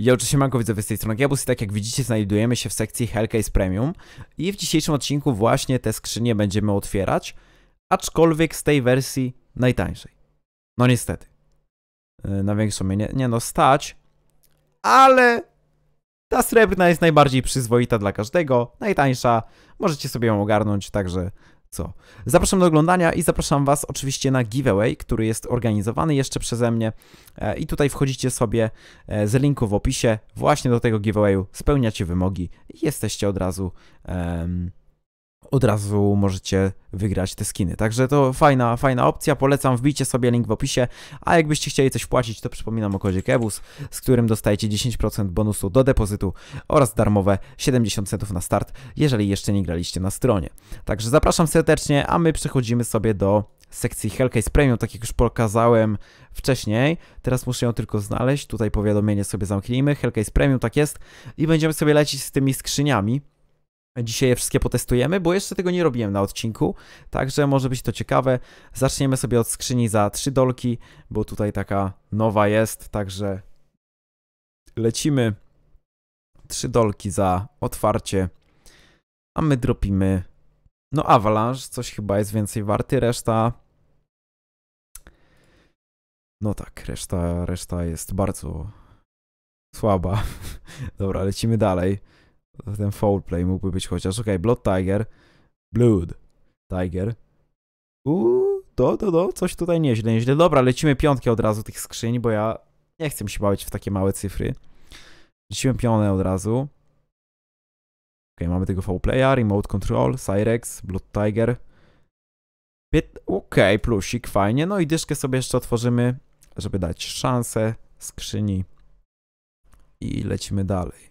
Ja oczywiście Manko widzowie z tej strony Gebus i tak jak widzicie znajdujemy się w sekcji Hellcase Premium i w dzisiejszym odcinku właśnie te skrzynie będziemy otwierać, aczkolwiek z tej wersji najtańszej. No niestety. Y, na większą mnie nie, nie no stać, ale ta srebrna jest najbardziej przyzwoita dla każdego, najtańsza, możecie sobie ją ogarnąć, także co. Zapraszam do oglądania i zapraszam Was oczywiście na giveaway, który jest organizowany jeszcze przeze mnie. E, I tutaj wchodzicie sobie e, z linku w opisie właśnie do tego giveawayu, spełniacie wymogi i jesteście od razu. Um, od razu możecie wygrać te skiny. Także to fajna, fajna opcja, polecam, wbijcie sobie link w opisie, a jakbyście chcieli coś płacić, to przypominam o kodzie Kevus, z którym dostajecie 10% bonusu do depozytu oraz darmowe 70 centów na start, jeżeli jeszcze nie graliście na stronie. Także zapraszam serdecznie, a my przechodzimy sobie do sekcji Hellcase Premium, tak jak już pokazałem wcześniej. Teraz muszę ją tylko znaleźć, tutaj powiadomienie sobie zamknijmy, Hellcase Premium, tak jest. I będziemy sobie lecić z tymi skrzyniami. Dzisiaj je wszystkie potestujemy, bo jeszcze tego nie robiłem na odcinku, także może być to ciekawe. Zaczniemy sobie od skrzyni za 3 dolki, bo tutaj taka nowa jest, także lecimy. 3 dolki za otwarcie, a my dropimy, no Avalanche, coś chyba jest więcej warty, reszta... No tak, reszta, reszta jest bardzo słaba. Dobra, lecimy dalej ten foul play mógłby być chociaż. Okej, okay, Blood Tiger. Blood Tiger. Uuu, to, to, to, coś tutaj nieźle, nieźle. Dobra, lecimy piątkę od razu tych skrzyń, bo ja nie chcę mi się bawić w takie małe cyfry. Lecimy pionę od razu. Okej, okay, mamy tego foul playa, remote control, Cyrex, Blood Tiger. Okej, okay, plusik, fajnie. No i dyszkę sobie jeszcze otworzymy, żeby dać szansę skrzyni. I lecimy dalej.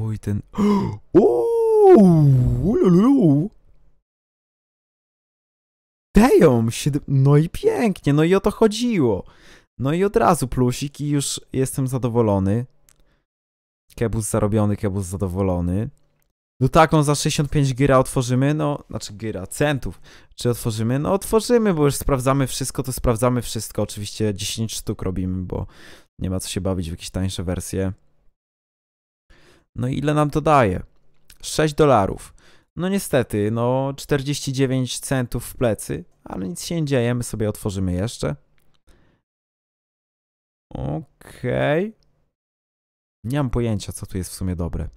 Oj, ten... Uuu! Deją! Siedem... No i pięknie, no i o to chodziło. No i od razu plusik i już jestem zadowolony. Kebus zarobiony, kebus zadowolony. No taką no za 65 gira otworzymy, no, znaczy gira, centów, czy otworzymy? No otworzymy, bo już sprawdzamy wszystko, to sprawdzamy wszystko. Oczywiście 10 sztuk robimy, bo nie ma co się bawić w jakieś tańsze wersje. No ile nam to daje? 6 dolarów. No niestety, no 49 centów w plecy, ale nic się nie dzieje, my sobie otworzymy jeszcze. Okej. Okay. Nie mam pojęcia, co tu jest w sumie dobre.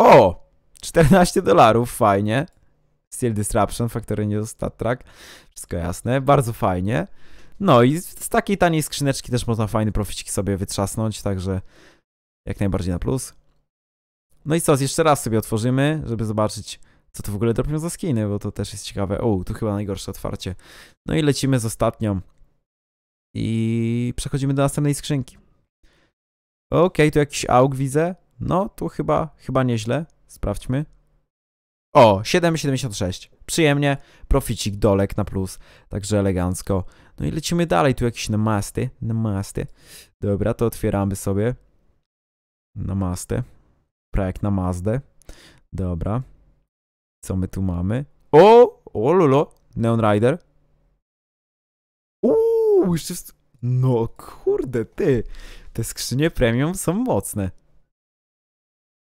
O! 14 dolarów, fajnie. Steel Disruption, Factory News, Stat Track. Wszystko jasne, bardzo fajnie. No i z takiej taniej skrzyneczki też można fajne proficiki sobie wytrzasnąć, także jak najbardziej na plus. No i co, jeszcze raz sobie otworzymy, żeby zobaczyć, co to w ogóle dropią za skiny, bo to też jest ciekawe. O, tu chyba najgorsze otwarcie. No i lecimy z ostatnią. I przechodzimy do następnej skrzynki. Okej, okay, tu jakiś aug widzę. No, tu chyba, chyba nieźle. Sprawdźmy. O, 7,76. Przyjemnie. Proficik, dolek na plus. Także elegancko. No i lecimy dalej. Tu jakieś namasty. Namasty. Dobra, to otwieramy sobie. Namaste projekt na Mazdę. Dobra. Co my tu mamy? O! O lolo! Neon Rider. Uuu, jeszcze... No kurde, ty! Te skrzynie premium są mocne.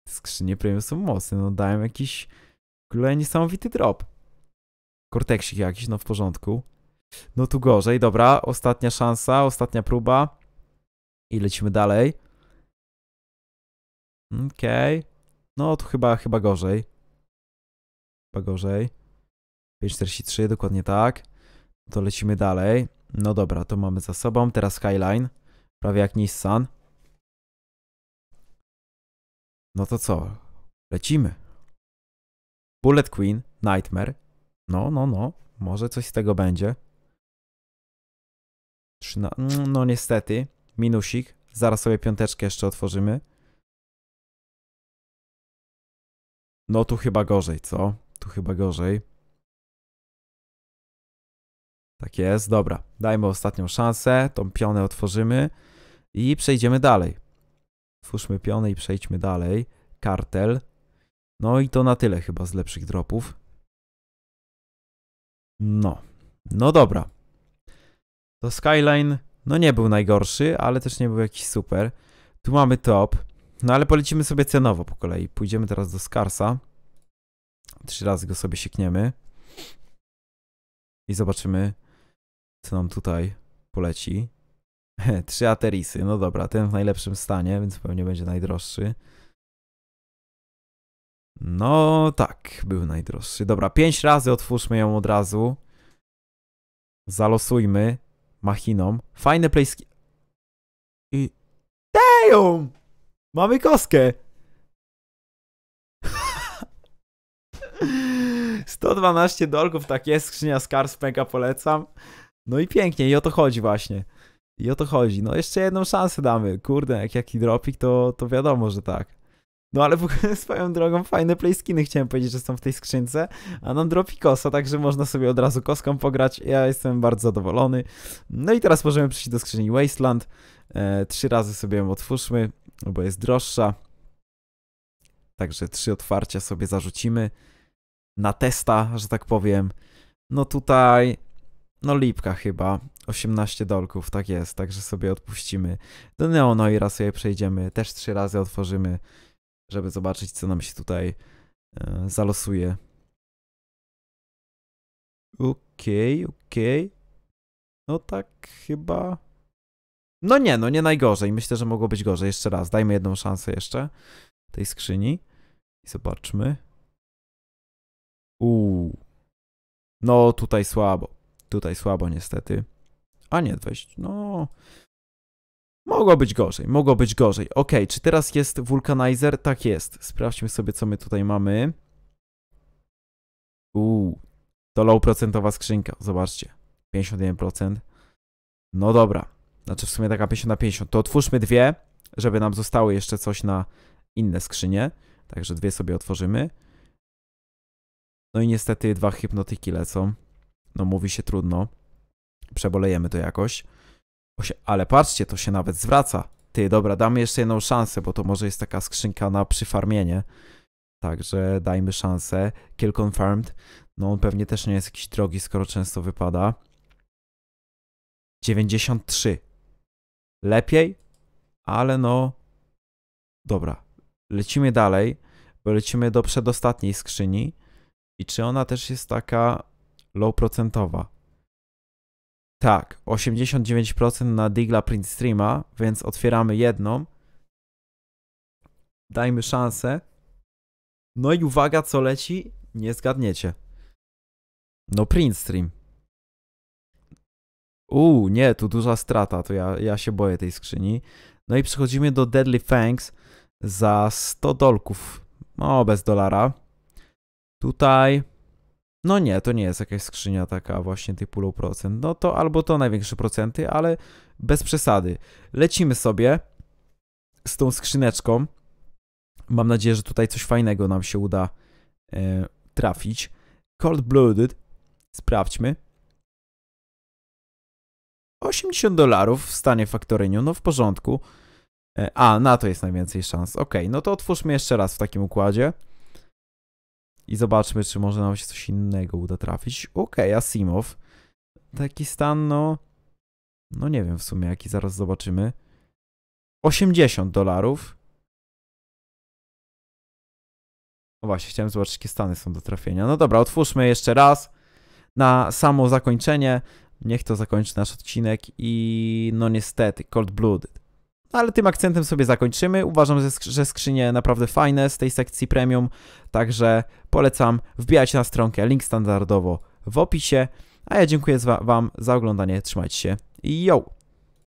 Te skrzynie premium są mocne, no dałem jakiś... W ogóle niesamowity drop. Korteksik jakiś, no w porządku. No tu gorzej, dobra, ostatnia szansa, ostatnia próba. I lecimy dalej. Okej. Okay. No to chyba, chyba gorzej. Chyba gorzej. 5.43, dokładnie tak. To lecimy dalej. No dobra, to mamy za sobą. Teraz Skyline. Prawie jak Nissan. No to co? Lecimy. Bullet Queen, Nightmare. No, no, no. Może coś z tego będzie. Trzyna... Mm, no niestety. Minusik. Zaraz sobie piąteczkę jeszcze otworzymy. No tu chyba gorzej, co? Tu chyba gorzej. Tak jest, dobra. Dajmy ostatnią szansę, tą pionę otworzymy i przejdziemy dalej. Twórzmy pionę i przejdźmy dalej. Kartel. No i to na tyle chyba z lepszych dropów. No. No dobra. To Skyline, no nie był najgorszy, ale też nie był jakiś super. Tu mamy top. No ale polecimy sobie cenowo po kolei. Pójdziemy teraz do Skarsa. Trzy razy go sobie siekniemy. I zobaczymy, co nam tutaj poleci. Trzy Aterisy. No dobra, ten w najlepszym stanie, więc pewnie będzie najdroższy. No tak, był najdroższy. Dobra, pięć razy otwórzmy ją od razu. Zalosujmy machiną. Fajne playski... I... Damn! Mamy koskę. 112 dolków, tak jest, skrzynia Skars Mega polecam. No i pięknie, i o to chodzi właśnie. I o to chodzi. No jeszcze jedną szansę damy. Kurde, jak jaki dropik, to, to wiadomo, że tak. No ale w ogóle swoją drogą fajne playskiny chciałem powiedzieć, że są w tej skrzynce, a nam dropi kosa, także można sobie od razu koską pograć. Ja jestem bardzo zadowolony. No i teraz możemy przejść do skrzyni Wasteland. E, trzy razy sobie ją otwórzmy. No bo jest droższa. Także trzy otwarcia sobie zarzucimy na testa, że tak powiem. No tutaj, no lipka chyba, 18 dolków, tak jest, także sobie odpuścimy. Do raz sobie przejdziemy, też trzy razy otworzymy, żeby zobaczyć co nam się tutaj e, zalosuje. Okej, okay, okej. Okay. No tak chyba no nie, no nie najgorzej. Myślę, że mogło być gorzej. Jeszcze raz, dajmy jedną szansę jeszcze tej skrzyni i zobaczmy. Uuu. No tutaj słabo. Tutaj słabo niestety. A nie, weź, no... Mogło być gorzej, mogło być gorzej. Ok, czy teraz jest Vulcanizer? Tak jest. Sprawdźmy sobie, co my tutaj mamy. Uuu, to low procentowa skrzynka, zobaczcie. 51%. No dobra, znaczy w sumie taka 50 na 50. To otwórzmy dwie, żeby nam zostało jeszcze coś na inne skrzynie. Także dwie sobie otworzymy. No i niestety dwa hipnotyki lecą. No mówi się trudno. Przebolejemy to jakoś. Ale patrzcie, to się nawet zwraca. Ty, dobra, damy jeszcze jedną szansę, bo to może jest taka skrzynka na przyfarmienie. Także dajmy szansę. Kill confirmed. No on pewnie też nie jest jakiś drogi, skoro często wypada. 93 lepiej, ale no dobra, lecimy dalej, bo lecimy do przedostatniej skrzyni i czy ona też jest taka low procentowa? Tak, 89% na Digla Print Streama, więc otwieramy jedną. Dajmy szansę. No i uwaga, co leci? Nie zgadniecie. No Print Stream. Uuu, nie, tu duża strata, to ja, ja się boję tej skrzyni. No i przechodzimy do Deadly Fangs za 100 dolków. No, bez dolara. Tutaj... No nie, to nie jest jakaś skrzynia taka właśnie typu low procent. No to albo to największe procenty, ale bez przesady. Lecimy sobie z tą skrzyneczką. Mam nadzieję, że tutaj coś fajnego nam się uda e, trafić. Cold Blooded. Sprawdźmy. 80 dolarów w stanie faktoryniu, no w porządku. E, a, na to jest najwięcej szans. Ok, no to otwórzmy jeszcze raz w takim układzie. I zobaczmy, czy może nam się coś innego uda trafić. Ok, Asimov. Taki stan, no... No nie wiem w sumie, jaki zaraz zobaczymy. 80 dolarów. O no właśnie, chciałem zobaczyć, jakie stany są do trafienia. No dobra, otwórzmy jeszcze raz. Na samo zakończenie niech to zakończy nasz odcinek i no niestety, Cold Blooded. No, ale tym akcentem sobie zakończymy. Uważam, że skrzynie naprawdę fajne z tej sekcji premium, także polecam wbijać na stronkę, link standardowo w opisie. A ja dziękuję Wam za oglądanie, trzymajcie się i yo!